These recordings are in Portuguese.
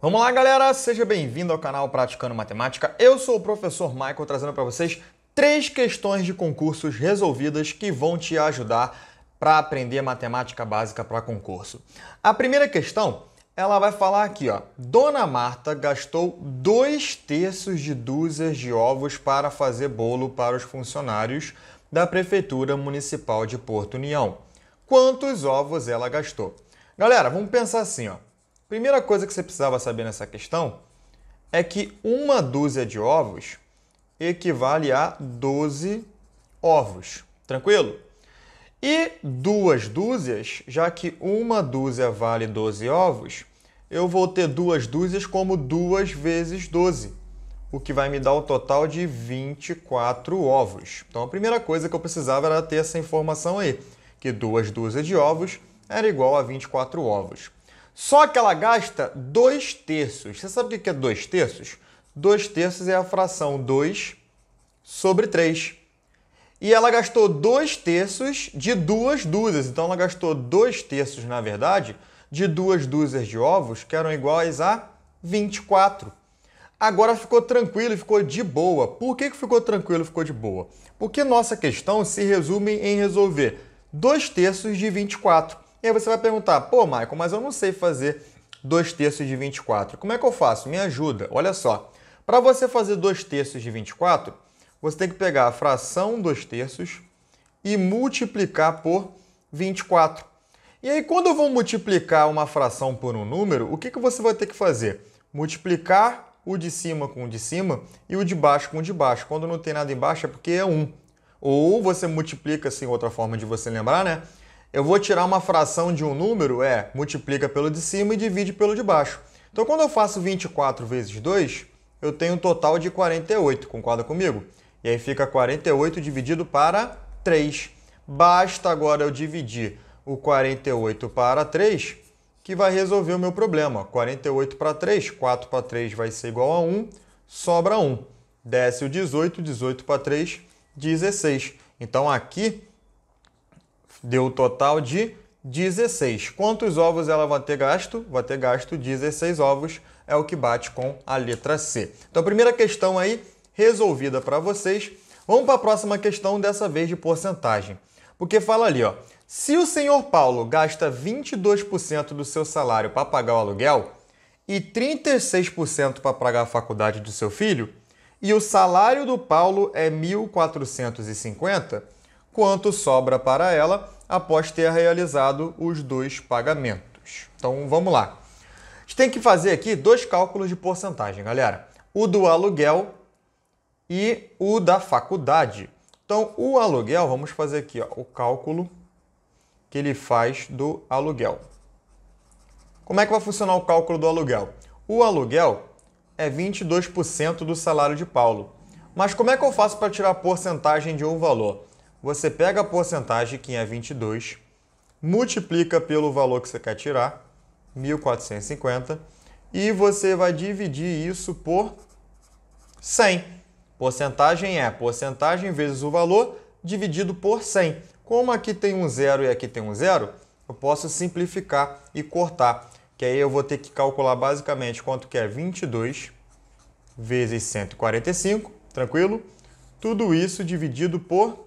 Vamos lá, galera! Seja bem-vindo ao canal Praticando Matemática. Eu sou o professor Michael, trazendo para vocês três questões de concursos resolvidas que vão te ajudar para aprender matemática básica para concurso. A primeira questão, ela vai falar aqui, ó. Dona Marta gastou dois terços de dúzias de ovos para fazer bolo para os funcionários da Prefeitura Municipal de Porto União. Quantos ovos ela gastou? Galera, vamos pensar assim, ó. Primeira coisa que você precisava saber nessa questão é que uma dúzia de ovos equivale a 12 ovos. Tranquilo? E duas dúzias, já que uma dúzia vale 12 ovos, eu vou ter duas dúzias como duas vezes 12, o que vai me dar o um total de 24 ovos. Então a primeira coisa que eu precisava era ter essa informação aí, que duas dúzias de ovos era igual a 24 ovos. Só que ela gasta 2 terços. Você sabe o que é 2 terços? 2 terços é a fração 2 sobre 3. E ela gastou 2 terços de duas dúzias. Então ela gastou 2 terços, na verdade, de duas dúzias de ovos, que eram iguais a 24. Agora ficou tranquilo, ficou de boa. Por que ficou tranquilo, ficou de boa? Porque nossa questão se resume em resolver 2 terços de 24. E aí você vai perguntar, pô, Michael, mas eu não sei fazer 2 terços de 24. Como é que eu faço? Me ajuda. Olha só. Para você fazer 2 terços de 24, você tem que pegar a fração 2 terços e multiplicar por 24. E aí, quando eu vou multiplicar uma fração por um número, o que, que você vai ter que fazer? Multiplicar o de cima com o de cima e o de baixo com o de baixo. Quando não tem nada embaixo é porque é 1. Ou você multiplica, assim, outra forma de você lembrar, né? Eu vou tirar uma fração de um número, é, multiplica pelo de cima e divide pelo de baixo. Então, quando eu faço 24 vezes 2, eu tenho um total de 48, concorda comigo? E aí fica 48 dividido para 3. Basta agora eu dividir o 48 para 3, que vai resolver o meu problema. 48 para 3, 4 para 3 vai ser igual a 1, sobra 1. Desce o 18, 18 para 3, 16. Então aqui Deu o um total de 16. Quantos ovos ela vai ter gasto? Vai ter gasto 16 ovos, é o que bate com a letra C. Então, a primeira questão aí resolvida para vocês. Vamos para a próxima questão, dessa vez de porcentagem. Porque fala ali, ó, se o senhor Paulo gasta 22% do seu salário para pagar o aluguel e 36% para pagar a faculdade do seu filho, e o salário do Paulo é 1.450, quanto sobra para ela após ter realizado os dois pagamentos. Então vamos lá. A gente tem que fazer aqui dois cálculos de porcentagem, galera. O do aluguel e o da faculdade. Então o aluguel, vamos fazer aqui ó, o cálculo que ele faz do aluguel. Como é que vai funcionar o cálculo do aluguel? O aluguel é 22% do salário de Paulo. Mas como é que eu faço para tirar a porcentagem de um valor? você pega a porcentagem, que é 22, multiplica pelo valor que você quer tirar, 1450, e você vai dividir isso por 100. Porcentagem é porcentagem vezes o valor dividido por 100. Como aqui tem um zero e aqui tem um zero, eu posso simplificar e cortar, que aí eu vou ter que calcular basicamente quanto que é 22 vezes 145, tranquilo? Tudo isso dividido por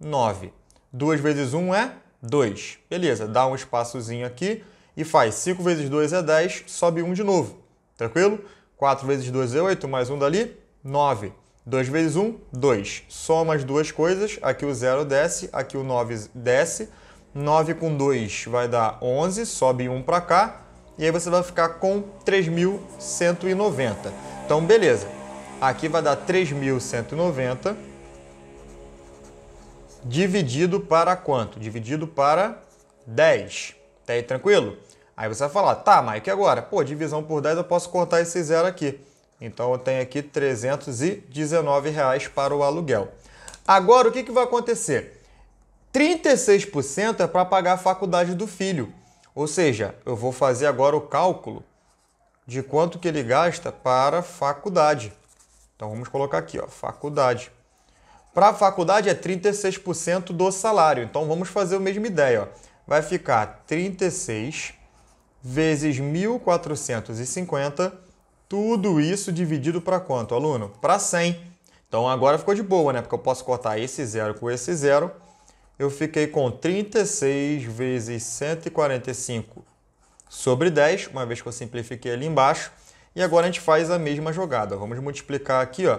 9. 2 vezes 1 é 2. Beleza, dá um espaçozinho aqui e faz 5 vezes 2 é 10, sobe 1 de novo. Tranquilo? 4 vezes 2 é 8, mais 1 dali, 9. 2 vezes 1, 2. Soma as duas coisas, aqui o 0 desce, aqui o 9 desce. 9 com 2 vai dar 11, sobe 1 para cá, e aí você vai ficar com 3.190. Então, beleza. Aqui vai dar 3.190 dividido para quanto? Dividido para 10. Tá aí tranquilo? Aí você vai falar, tá, Mike, que agora? Pô, divisão por 10 eu posso cortar esse zero aqui. Então eu tenho aqui 319 reais para o aluguel. Agora o que, que vai acontecer? 36% é para pagar a faculdade do filho. Ou seja, eu vou fazer agora o cálculo de quanto que ele gasta para faculdade. Então vamos colocar aqui, ó, faculdade. Para a faculdade é 36% do salário. Então vamos fazer a mesma ideia. Ó. Vai ficar 36 vezes 1.450, tudo isso dividido para quanto, aluno? Para 100. Então agora ficou de boa, né? Porque eu posso cortar esse zero com esse zero. Eu fiquei com 36 vezes 145 sobre 10, uma vez que eu simplifiquei ali embaixo. E agora a gente faz a mesma jogada. Vamos multiplicar aqui, ó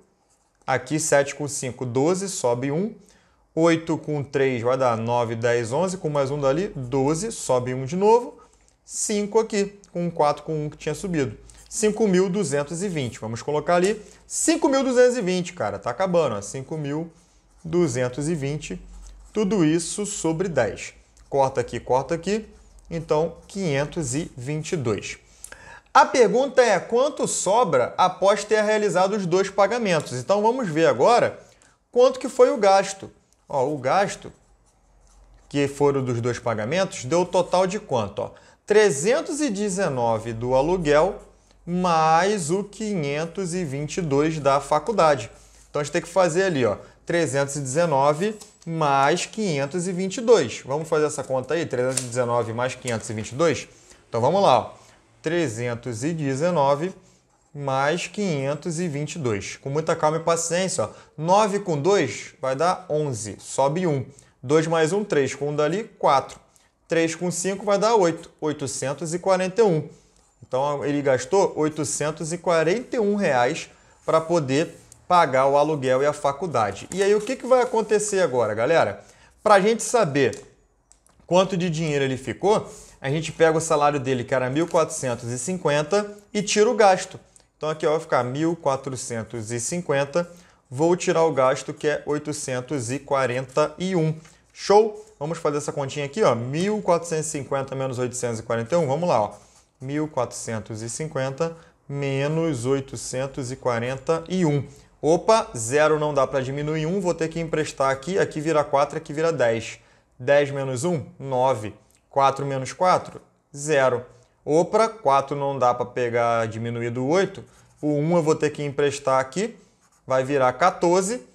Aqui 7 com 5, 12, sobe 1. 8 com 3 vai dar 9, 10, 11. Com mais um dali, 12, sobe 1 de novo. 5 aqui, com 4 com 1 que tinha subido. 5.220. Vamos colocar ali 5.220, cara. Tá acabando, ó. 5.220. Tudo isso sobre 10. Corta aqui, corta aqui. Então, 522. A pergunta é quanto sobra após ter realizado os dois pagamentos. Então vamos ver agora quanto que foi o gasto. Ó, o gasto que foram dos dois pagamentos deu o total de quanto? Ó, 319 do aluguel mais o 522 da faculdade. Então a gente tem que fazer ali, ó, 319 mais 522. Vamos fazer essa conta aí, 319 mais 522? Então vamos lá, ó. 319 mais 522. Com muita calma e paciência, ó. 9 com 2 vai dar 11, sobe 1. 2 mais 1, 3 com 1 dali, 4. 3 com 5 vai dar 8, 841. Então ele gastou 841 reais para poder pagar o aluguel e a faculdade. E aí o que, que vai acontecer agora, galera? Para a gente saber quanto de dinheiro ele ficou, a gente pega o salário dele, que era 1.450, e tira o gasto. Então aqui ó, vai ficar 1.450, vou tirar o gasto que é 841. Show? Vamos fazer essa continha aqui, ó. 1.450 menos 841, vamos lá, ó. 1.450 menos 841. Opa, zero não dá para diminuir um, vou ter que emprestar aqui, aqui vira 4, aqui vira 10. 10 menos 1, 9. 4 menos 4, 0. Opa, 4 não dá para pegar diminuído 8, o 1 eu vou ter que emprestar aqui, vai virar 14.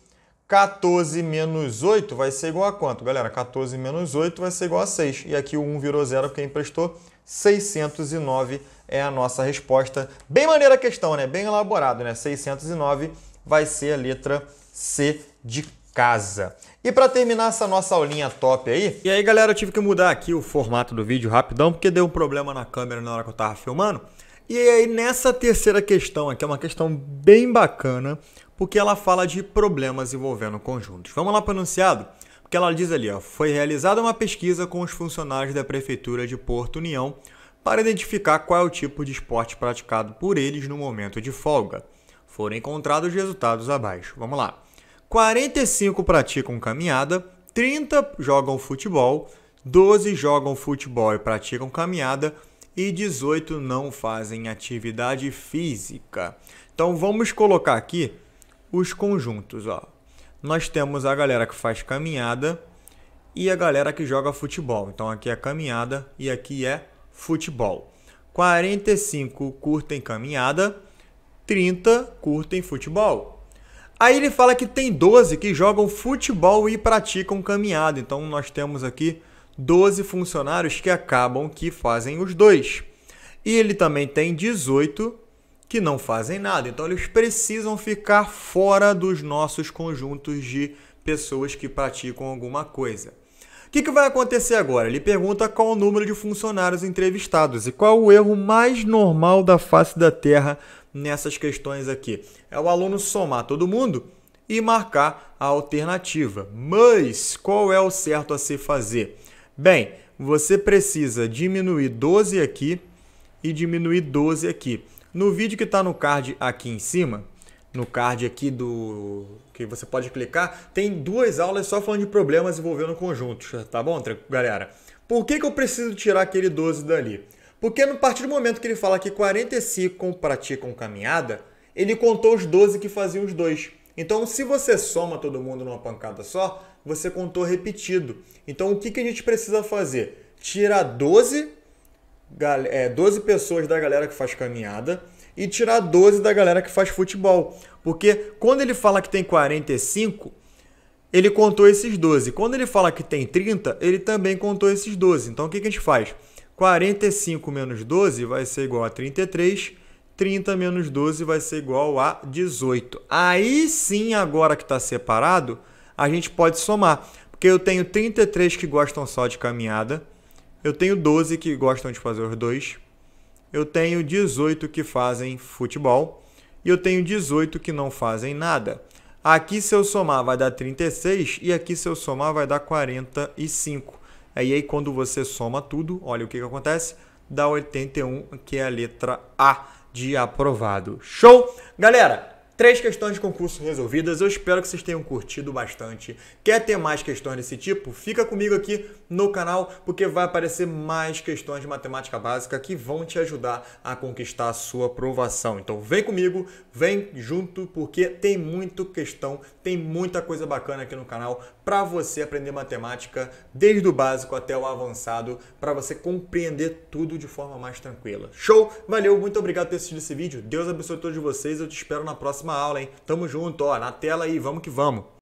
14 menos 8 vai ser igual a quanto? Galera, 14 menos 8 vai ser igual a 6. E aqui o 1 virou 0 porque emprestou 609 é a nossa resposta. Bem maneira a questão, né? Bem elaborado, né? 609 vai ser a letra C de casa. E para terminar essa nossa aulinha top aí... E aí, galera, eu tive que mudar aqui o formato do vídeo rapidão, porque deu um problema na câmera na hora que eu tava filmando. E aí, nessa terceira questão aqui, é uma questão bem bacana, porque ela fala de problemas envolvendo conjuntos. Vamos lá para o enunciado? Porque ela diz ali, ó, foi realizada uma pesquisa com os funcionários da Prefeitura de Porto União para identificar qual é o tipo de esporte praticado por eles no momento de folga. Foram encontrados os resultados abaixo. Vamos lá. 45 praticam caminhada, 30 jogam futebol, 12 jogam futebol e praticam caminhada e 18 não fazem atividade física. Então vamos colocar aqui os conjuntos, ó. Nós temos a galera que faz caminhada e a galera que joga futebol. Então aqui é caminhada e aqui é futebol. 45 curtem caminhada, 30 curtem futebol. Aí ele fala que tem 12 que jogam futebol e praticam caminhada. Então nós temos aqui 12 funcionários que acabam que fazem os dois. E ele também tem 18 que não fazem nada. Então eles precisam ficar fora dos nossos conjuntos de pessoas que praticam alguma coisa que, que vai acontecer agora? Ele pergunta qual o número de funcionários entrevistados e qual o erro mais normal da face da Terra nessas questões aqui. É o aluno somar todo mundo e marcar a alternativa. Mas qual é o certo a se fazer? Bem, você precisa diminuir 12 aqui e diminuir 12 aqui. No vídeo que está no card aqui em cima, no card aqui do que você pode clicar, tem duas aulas só falando de problemas envolvendo conjuntos, tá bom, galera? Por que, que eu preciso tirar aquele 12 dali? Porque a partir do momento que ele fala que 45 praticam caminhada, ele contou os 12 que faziam os dois. Então, se você soma todo mundo numa pancada só, você contou repetido. Então, o que, que a gente precisa fazer? Tirar 12, 12 é, pessoas da galera que faz caminhada e tirar 12 da galera que faz futebol. Porque quando ele fala que tem 45, ele contou esses 12. Quando ele fala que tem 30, ele também contou esses 12. Então o que, que a gente faz? 45 menos 12 vai ser igual a 33. 30 menos 12 vai ser igual a 18. Aí sim, agora que está separado, a gente pode somar. Porque eu tenho 33 que gostam só de caminhada. Eu tenho 12 que gostam de fazer os dois eu tenho 18 que fazem futebol e eu tenho 18 que não fazem nada. Aqui se eu somar vai dar 36 e aqui se eu somar vai dar 45. aí quando você soma tudo, olha o que, que acontece, dá 81, que é a letra A de aprovado. Show? Galera, Três questões de concurso resolvidas. Eu espero que vocês tenham curtido bastante. Quer ter mais questões desse tipo? Fica comigo aqui no canal porque vai aparecer mais questões de matemática básica que vão te ajudar a conquistar a sua aprovação. Então vem comigo, vem junto porque tem muito questão, tem muita coisa bacana aqui no canal para você aprender matemática desde o básico até o avançado, para você compreender tudo de forma mais tranquila. Show? Valeu, muito obrigado por ter assistido esse vídeo. Deus abençoe todos vocês. Eu te espero na próxima aula, hein? Tamo junto, ó, na tela aí, vamos que vamos.